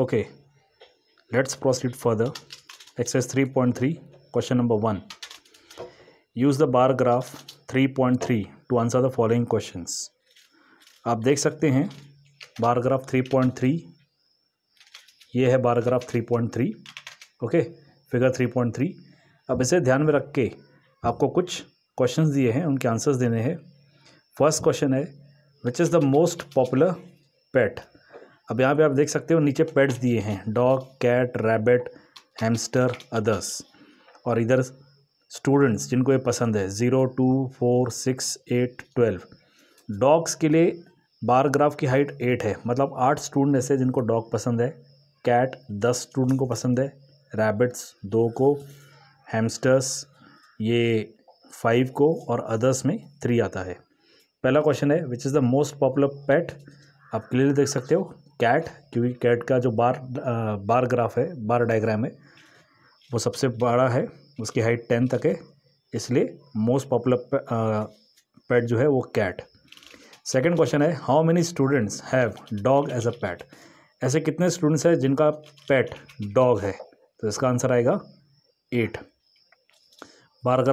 okay let's proceed further exercise 3.3 question number 1 use the bar graph 3.3 to answer the following questions aap dekh sakte hain bar graph 3.3 ye hai bar graph 3.3 okay figure 3.3 ab ise dhyan mein rakh ke aapko kuch questions diye hain unke answers dene hain first question hai which is the most popular pet अब यहाँ पे आप देख सकते हो नीचे pets दिए हैं dog cat rabbit hamster others और इधर स्टूडेंट्स जिनको ये पसंद है zero two four six eight twelve dogs के लिए बार ग्राफ की हाइट एट है मतलब आठ स्टूडेंट ऐसे जिनको डॉग पसंद है कैट दस स्टूडेंट को पसंद है रैबिट्स दो को हैमस्टर्स ये फाइव को और अदर्स में थ्री आता है पहला क्वेश्चन है which is the most popular pet आप क्लियरली देख सकते हो कैट क्योंकि कैट का जो बार आ, बार ग्राफ है बार डायग्राम है वो सबसे बड़ा है उसकी हाइट टेन तक है इसलिए मोस्ट पॉपुलर पेट जो है वो कैट सेकेंड क्वेश्चन है how many students have dog as a pet ऐसे कितने स्टूडेंट्स हैं जिनका पेट डॉग है तो इसका आंसर आएगा एट बार